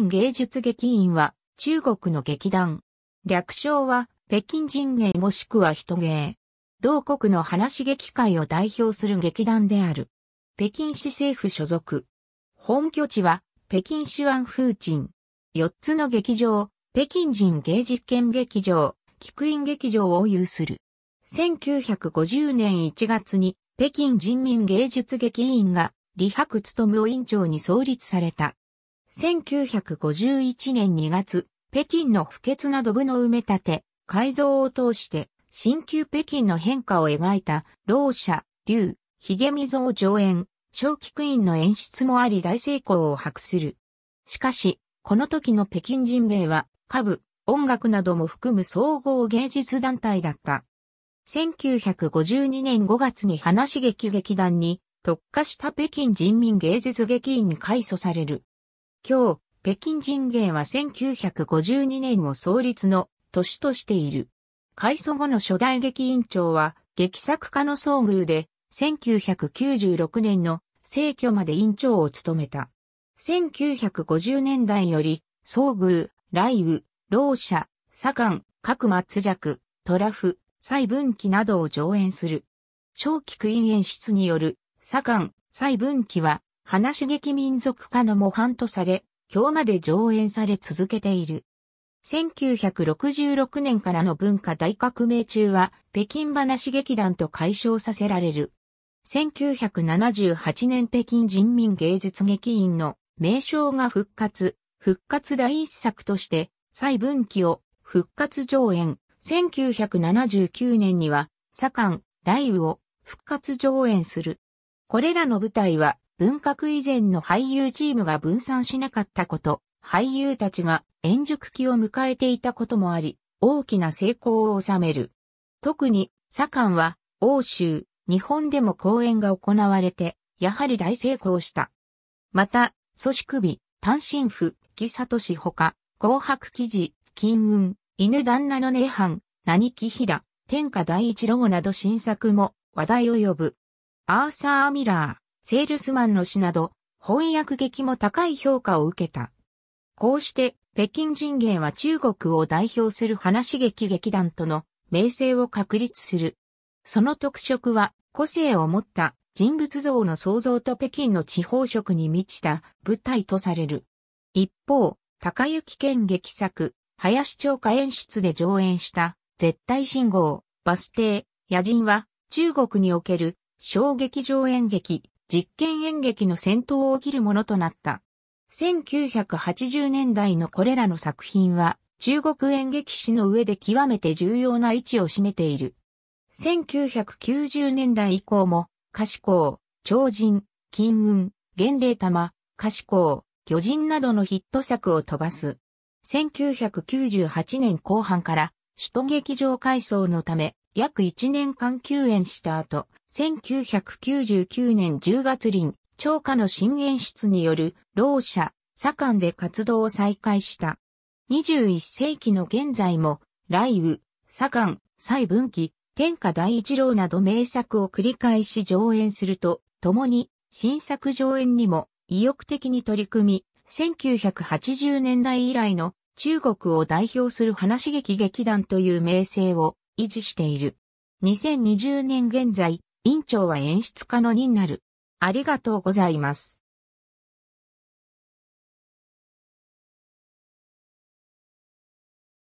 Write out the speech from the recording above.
芸術劇院は中国の劇団。略称は北京人芸もしくは人芸。同国の話劇界を代表する劇団である。北京市政府所属。本拠地は北京市湾風鎮。四つの劇場、北京人芸実験劇場、菊院劇場を有する。1950年1月に北京人民芸術劇院が李白務委員長に創立された。1951年2月、北京の不潔な土部の埋め立て、改造を通して、新旧北京の変化を描いた、老舎、竜、髭溝を上演、小菊院の演出もあり大成功を博する。しかし、この時の北京人芸は、歌舞、音楽なども含む総合芸術団体だった。1952年5月に花し劇劇団に特化した北京人民芸術劇院に改組される。今日、北京人芸は1952年を創立の年としている。改祖後の初代劇委員長は、劇作家の遭遇で、1996年の成居まで委員長を務めた。1950年代より、遭遇、雷雨、老者、左官、各末弱、トラフ、細分岐などを上演する。正規クイ演出による、左官、細分岐は、花劇民族化の模範とされ、今日まで上演され続けている。1966年からの文化大革命中は、北京花劇団と解消させられる。1978年北京人民芸術劇院の名称が復活、復活第一作として、蔡文記を復活上演。1979年には、左官、雷雨を復活上演する。これらの舞台は、文革以前の俳優チームが分散しなかったこと、俳優たちが円熟期を迎えていたこともあり、大きな成功を収める。特に、左官は、欧州、日本でも公演が行われて、やはり大成功した。また、組織美、単身婦、木里氏ほか、紅白記事、金運、犬旦那の涅槃、何木平、天下第一郎など新作も話題を呼ぶ。アーサー・ミラー。セールスマンの詩など、翻訳劇も高い評価を受けた。こうして、北京人芸は中国を代表する話劇劇団との名声を確立する。その特色は、個性を持った人物像の創造と北京の地方色に満ちた舞台とされる。一方、高雪県劇作、林町歌演出で上演した絶対信号、バス停、野人は中国における小劇場演劇、実験演劇の先頭を切るものとなった。1980年代のこれらの作品は、中国演劇史の上で極めて重要な位置を占めている。1990年代以降も、歌詞校、超人、金運、源霊玉、歌詞校、巨人などのヒット作を飛ばす。1998年後半から、首都劇場改装のため、約1年間休園した後、1999年10月輪、超過の新演出による、老舎、左官で活動を再開した。21世紀の現在も、雷雨、左官、蔡文岐、天下第一郎など名作を繰り返し上演すると、共に、新作上演にも意欲的に取り組み、1980年代以来の中国を代表する話劇劇団という名声を維持している。2020年現在、院長は演出家の任なる。ありがとうございます。